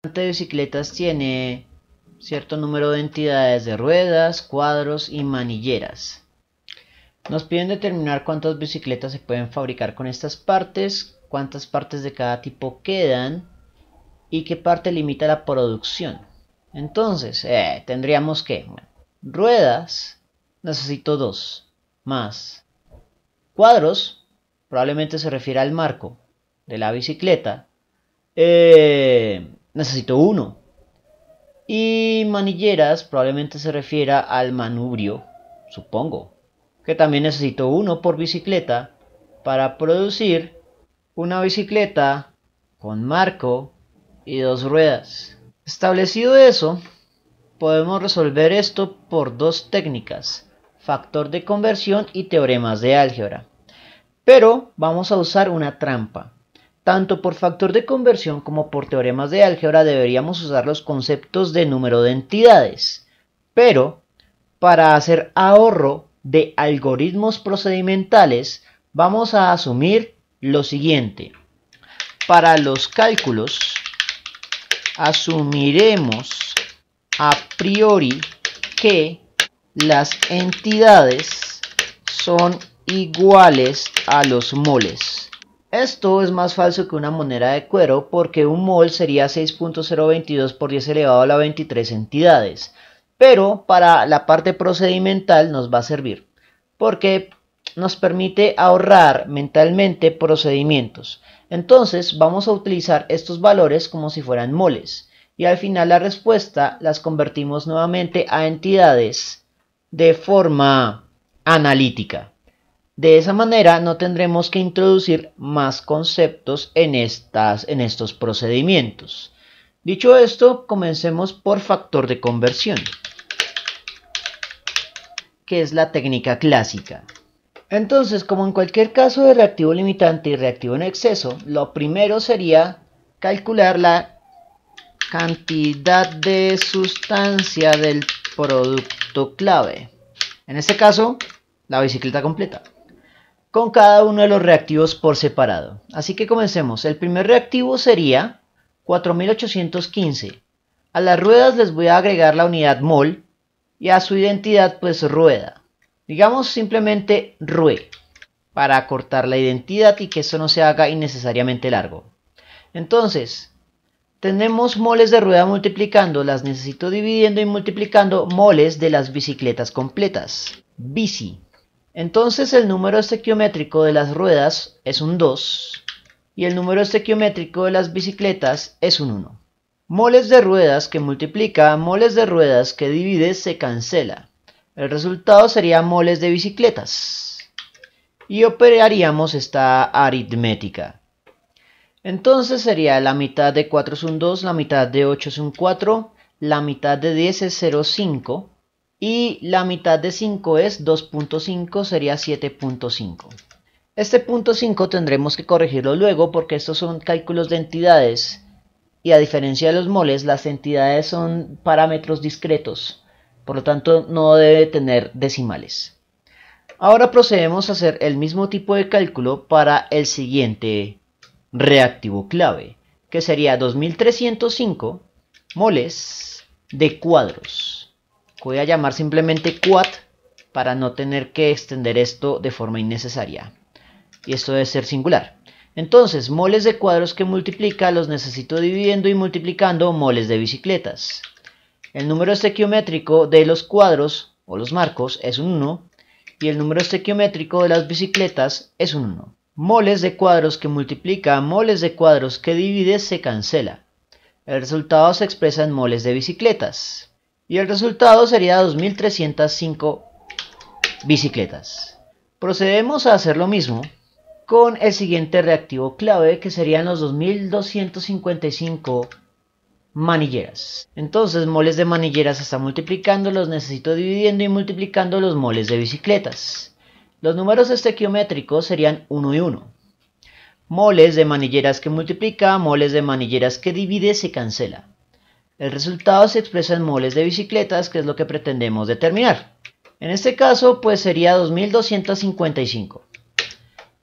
de bicicletas tiene cierto número de entidades de ruedas, cuadros y manilleras. Nos piden determinar cuántas bicicletas se pueden fabricar con estas partes, cuántas partes de cada tipo quedan y qué parte limita la producción. Entonces, eh, tendríamos que ruedas, necesito dos más cuadros, probablemente se refiere al marco de la bicicleta. Eh, necesito uno. Y manilleras probablemente se refiera al manubrio, supongo, que también necesito uno por bicicleta para producir una bicicleta con marco y dos ruedas. Establecido eso, podemos resolver esto por dos técnicas, factor de conversión y teoremas de álgebra. Pero vamos a usar una trampa. Tanto por factor de conversión como por teoremas de álgebra deberíamos usar los conceptos de número de entidades, pero para hacer ahorro de algoritmos procedimentales vamos a asumir lo siguiente. Para los cálculos asumiremos a priori que las entidades son iguales a los moles. Esto es más falso que una moneda de cuero porque un mol sería 6.022 por 10 elevado a la 23 entidades. Pero para la parte procedimental nos va a servir porque nos permite ahorrar mentalmente procedimientos. Entonces vamos a utilizar estos valores como si fueran moles y al final la respuesta las convertimos nuevamente a entidades de forma analítica. De esa manera no tendremos que introducir más conceptos en, estas, en estos procedimientos. Dicho esto, comencemos por factor de conversión, que es la técnica clásica. Entonces, como en cualquier caso de reactivo limitante y reactivo en exceso, lo primero sería calcular la cantidad de sustancia del producto clave. En este caso, la bicicleta completa con cada uno de los reactivos por separado. Así que comencemos. El primer reactivo sería 4815. A las ruedas les voy a agregar la unidad mol y a su identidad pues rueda. Digamos simplemente rue para acortar la identidad y que eso no se haga innecesariamente largo. Entonces, tenemos moles de rueda multiplicando, las necesito dividiendo y multiplicando moles de las bicicletas completas. Bici. Entonces el número estequiométrico de las ruedas es un 2 y el número estequiométrico de las bicicletas es un 1. Moles de ruedas que multiplica moles de ruedas que divide se cancela. El resultado sería moles de bicicletas. Y operaríamos esta aritmética. Entonces sería la mitad de 4 es un 2, la mitad de 8 es un 4, la mitad de 10 es 0,5 y la mitad de 5 es 2.5, sería 7.5. Este punto 5 tendremos que corregirlo luego porque estos son cálculos de entidades y a diferencia de los moles, las entidades son parámetros discretos, por lo tanto no debe tener decimales. Ahora procedemos a hacer el mismo tipo de cálculo para el siguiente reactivo clave, que sería 2305 moles de cuadros. Voy a llamar simplemente quad para no tener que extender esto de forma innecesaria. Y esto debe ser singular. Entonces, moles de cuadros que multiplica los necesito dividiendo y multiplicando moles de bicicletas. El número estequiométrico de los cuadros o los marcos es un 1 y el número estequiométrico de las bicicletas es un 1. Moles de cuadros que multiplica moles de cuadros que divide se cancela. El resultado se expresa en moles de bicicletas. Y el resultado sería 2.305 bicicletas. Procedemos a hacer lo mismo con el siguiente reactivo clave que serían los 2255 manilleras. Entonces moles de manilleras está multiplicando, los necesito dividiendo y multiplicando los moles de bicicletas. Los números estequiométricos serían 1 y 1. Moles de manilleras que multiplica, moles de manilleras que divide se cancela. El resultado se expresa en moles de bicicletas, que es lo que pretendemos determinar. En este caso, pues sería 2255.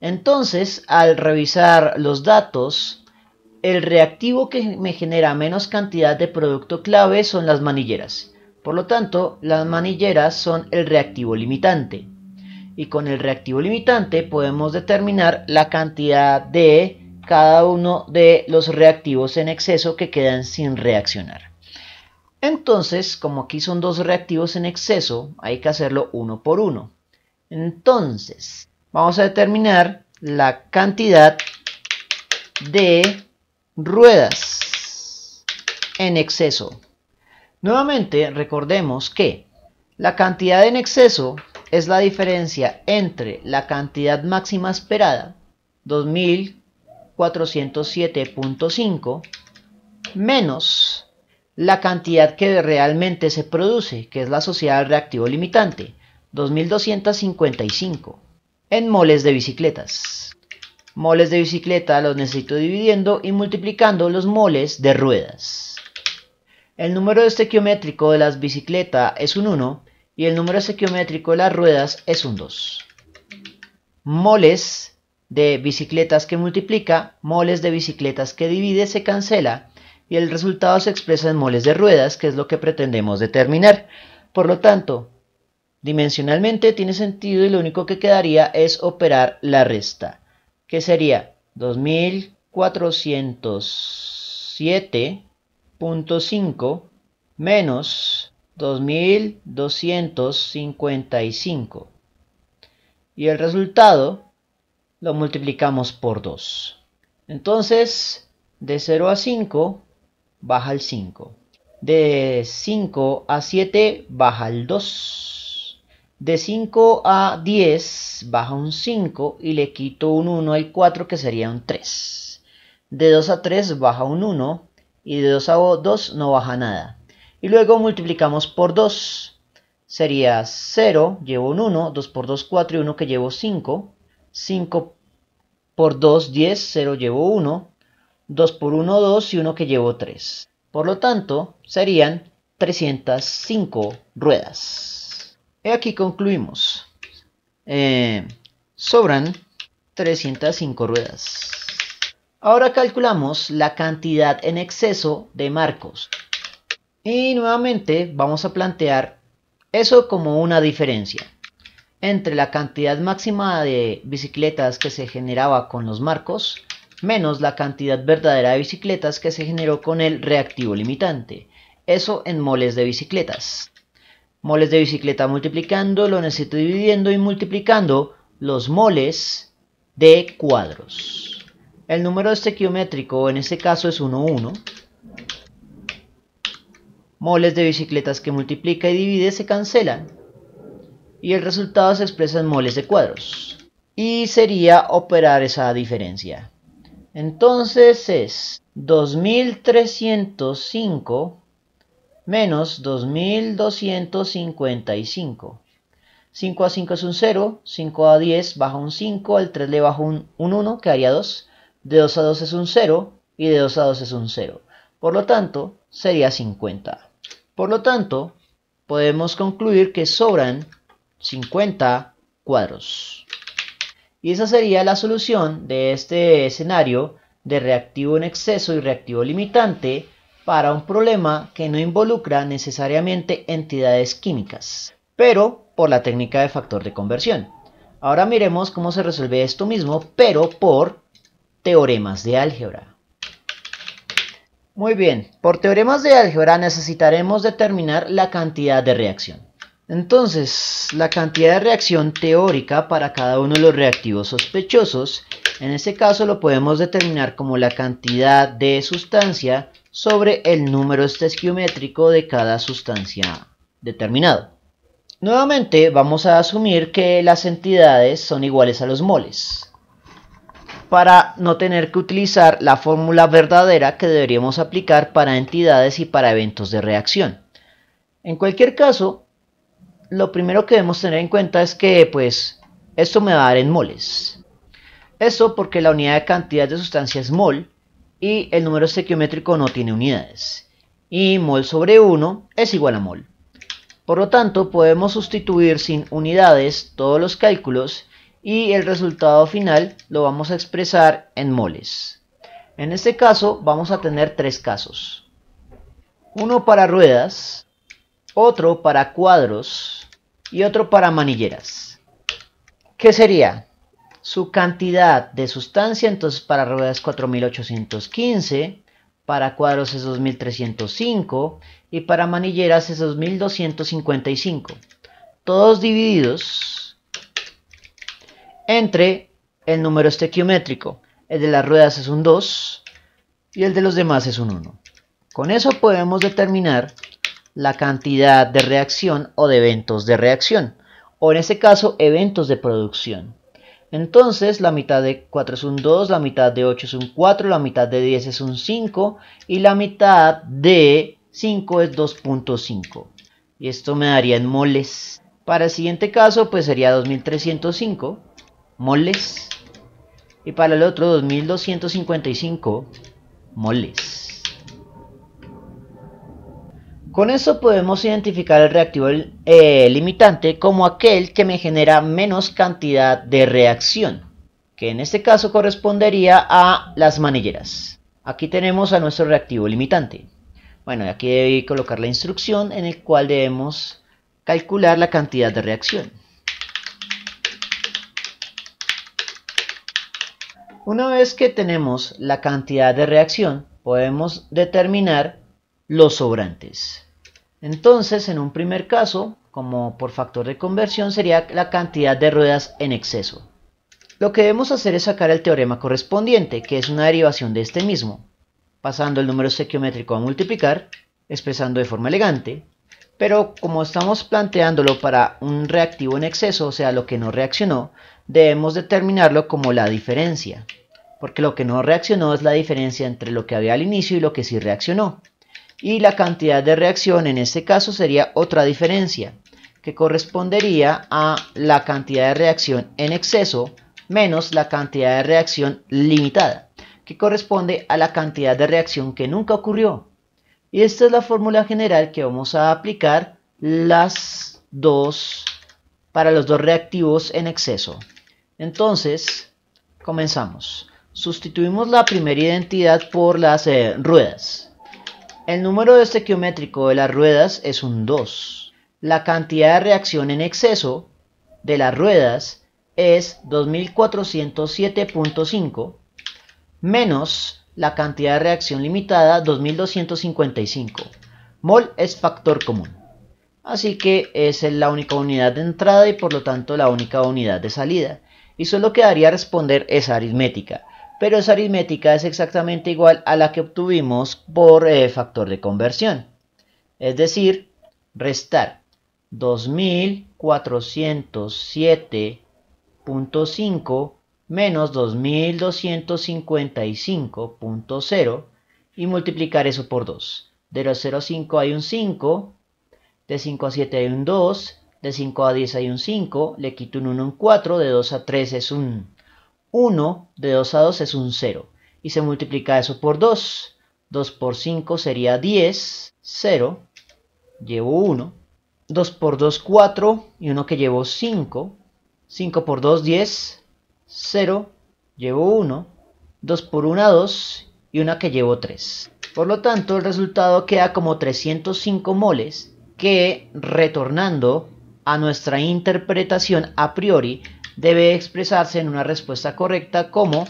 Entonces, al revisar los datos, el reactivo que me genera menos cantidad de producto clave son las manilleras. Por lo tanto, las manilleras son el reactivo limitante. Y con el reactivo limitante podemos determinar la cantidad de cada uno de los reactivos en exceso que quedan sin reaccionar. Entonces, como aquí son dos reactivos en exceso, hay que hacerlo uno por uno. Entonces, vamos a determinar la cantidad de ruedas en exceso. Nuevamente, recordemos que la cantidad en exceso es la diferencia entre la cantidad máxima esperada, 2000 407.5 menos la cantidad que realmente se produce, que es la sociedad reactivo limitante, 2255, en moles de bicicletas. Moles de bicicleta los necesito dividiendo y multiplicando los moles de ruedas. El número estequiométrico de las bicicletas es un 1 y el número estequiométrico de las ruedas es un 2. Moles de bicicletas que multiplica, moles de bicicletas que divide se cancela y el resultado se expresa en moles de ruedas, que es lo que pretendemos determinar. Por lo tanto, dimensionalmente tiene sentido y lo único que quedaría es operar la resta, que sería 2407.5 menos 2255. Y el resultado lo multiplicamos por 2. Entonces, de 0 a 5, baja el 5. De 5 a 7, baja el 2. De 5 a 10, baja un 5 y le quito un 1 al 4 que sería un 3. De 2 a 3, baja un 1 y de 2 a 2 no baja nada. Y luego multiplicamos por 2. Sería 0, llevo un 1, 2 por 2, 4 y 1 que llevo 5. 5 por 2, 10, 0 llevo 1, 2 por 1, 2 y 1 que llevo 3. Por lo tanto, serían 305 ruedas. Y aquí concluimos. Eh, sobran 305 ruedas. Ahora calculamos la cantidad en exceso de marcos. Y nuevamente vamos a plantear eso como una diferencia entre la cantidad máxima de bicicletas que se generaba con los marcos menos la cantidad verdadera de bicicletas que se generó con el reactivo limitante. Eso en moles de bicicletas. Moles de bicicleta multiplicando, lo necesito dividiendo y multiplicando los moles de cuadros. El número estequiométrico en este caso es 1,1. Moles de bicicletas que multiplica y divide se cancelan y el resultado se expresa en moles de cuadros. Y sería operar esa diferencia. Entonces es 2305 menos 2255. 5 a 5 es un 0, 5 a 10 baja un 5, al 3 le baja un, 1, que haría 2. De 2 a 2 es un 0 y de 2 a 2 es un 0. Por lo tanto, sería 50. Por lo tanto, podemos concluir que sobran 50 cuadros. Y esa sería la solución de este escenario de reactivo en exceso y reactivo limitante para un problema que no involucra necesariamente entidades químicas, pero por la técnica de factor de conversión. Ahora miremos cómo se resuelve esto mismo, pero por teoremas de álgebra. Muy bien, por teoremas de álgebra necesitaremos determinar la cantidad de reacción. Entonces, la cantidad de reacción teórica para cada uno de los reactivos sospechosos, en este caso lo podemos determinar como la cantidad de sustancia sobre el número estequiométrico de cada sustancia determinado. Nuevamente vamos a asumir que las entidades son iguales a los moles, para no tener que utilizar la fórmula verdadera que deberíamos aplicar para entidades y para eventos de reacción. En cualquier caso, lo primero que debemos tener en cuenta es que pues esto me va a dar en moles. Eso porque la unidad de cantidad de sustancia es mol y el número estequiométrico no tiene unidades. Y mol sobre 1 es igual a mol. Por lo tanto, podemos sustituir sin unidades todos los cálculos y el resultado final lo vamos a expresar en moles. En este caso vamos a tener tres casos. Uno para ruedas, otro para cuadros y otro para manilleras. ¿Qué sería? Su cantidad de sustancia, entonces para ruedas 4815, para cuadros es 2305 y para manilleras es 2255. Todos divididos entre el número estequiométrico. El de las ruedas es un 2 y el de los demás es un 1. Con eso podemos determinar la cantidad de reacción o de eventos de reacción, o en este caso eventos de producción. Entonces la mitad de 4 es un 2, la mitad de 8 es un 4, la mitad de 10 es un 5 y la mitad de 5 es 2.5. Y esto me daría en moles. Para el siguiente caso pues sería 2305 moles y para el otro 2255 moles. Con eso podemos identificar el reactivo eh, limitante como aquel que me genera menos cantidad de reacción, que en este caso correspondería a las manilleras. Aquí tenemos a nuestro reactivo limitante. Bueno, aquí debí colocar la instrucción en el cual debemos calcular la cantidad de reacción. Una vez que tenemos la cantidad de reacción, podemos determinar los sobrantes. Entonces, en un primer caso, como por factor de conversión, sería la cantidad de ruedas en exceso. Lo que debemos hacer es sacar el teorema correspondiente, que es una derivación de este mismo, pasando el número sequiométrico a multiplicar, expresando de forma elegante, pero como estamos planteándolo para un reactivo en exceso, o sea, lo que no reaccionó, debemos determinarlo como la diferencia, porque lo que no reaccionó es la diferencia entre lo que había al inicio y lo que sí reaccionó y la cantidad de reacción en este caso sería otra diferencia que correspondería a la cantidad de reacción en exceso menos la cantidad de reacción limitada que corresponde a la cantidad de reacción que nunca ocurrió y esta es la fórmula general que vamos a aplicar las dos para los dos reactivos en exceso entonces comenzamos sustituimos la primera identidad por las eh, ruedas el número estequiométrico de las ruedas es un 2. La cantidad de reacción en exceso de las ruedas es 2407.5 menos la cantidad de reacción limitada 2255. Mol es factor común. Así que es la única unidad de entrada y por lo tanto la única unidad de salida. Y solo quedaría responder esa aritmética pero esa aritmética es exactamente igual a la que obtuvimos por eh, factor de conversión. Es decir, restar 2407.5 menos 2255.0 y multiplicar eso por 2. De los 05 hay un 5, de 5 a 7 hay un 2, de 5 a 10 hay un 5, le quito un 1, un 4, de 2 a 3 es un 1 de 2 a 2 es un 0 y se multiplica eso por 2. 2 por 5 sería 10, 0, llevo 1. 2 por 2, 4 y 1 que llevo 5. 5 por 2, 10, 0, llevo 1. 2 por 1, 2 y una que llevo 3. Por lo tanto, el resultado queda como 305 moles que, retornando a nuestra interpretación a priori, debe expresarse en una respuesta correcta como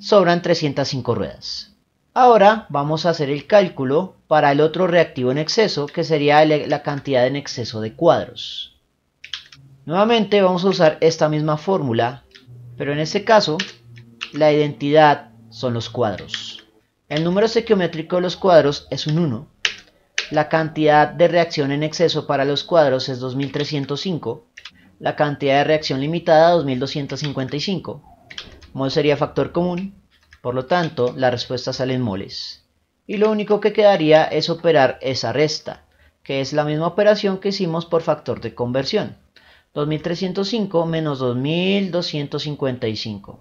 sobran 305 ruedas. Ahora vamos a hacer el cálculo para el otro reactivo en exceso, que sería e, la cantidad en exceso de cuadros. Nuevamente vamos a usar esta misma fórmula, pero en este caso la identidad son los cuadros. El número sequiométrico de los cuadros es un 1. La cantidad de reacción en exceso para los cuadros es 2305 la cantidad de reacción limitada 2255. Mol sería factor común, por lo tanto la respuesta sale en moles. Y lo único que quedaría es operar esa resta, que es la misma operación que hicimos por factor de conversión. 2305 menos 2255.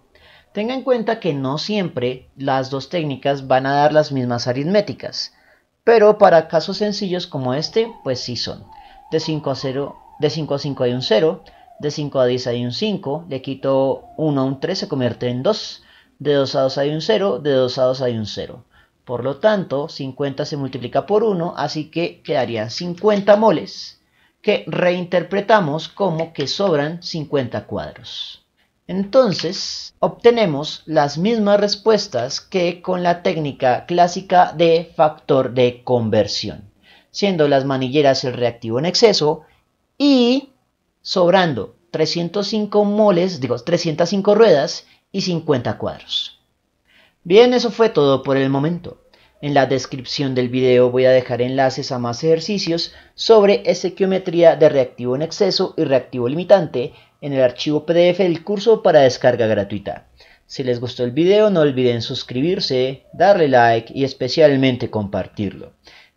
Tenga en cuenta que no siempre las dos técnicas van a dar las mismas aritméticas, pero para casos sencillos como este, pues sí son. De 5 a 0 de 5 a 5 hay un 0. De 5 a 10 hay un 5. Le quito 1 a un 3, se convierte en 2. De 2 a 2 hay un 0. De 2 a 2 hay un 0. Por lo tanto, 50 se multiplica por 1, así que quedaría 50 moles que reinterpretamos como que sobran 50 cuadros. Entonces, obtenemos las mismas respuestas que con la técnica clásica de factor de conversión, siendo las manilleras el reactivo en exceso y sobrando 305 moles, digo 305 ruedas y 50 cuadros. Bien, eso fue todo por el momento. En la descripción del video voy a dejar enlaces a más ejercicios sobre estequiometría de reactivo en exceso y reactivo limitante en el archivo PDF del curso para descarga gratuita. Si les gustó el video no olviden suscribirse, darle like y especialmente compartirlo.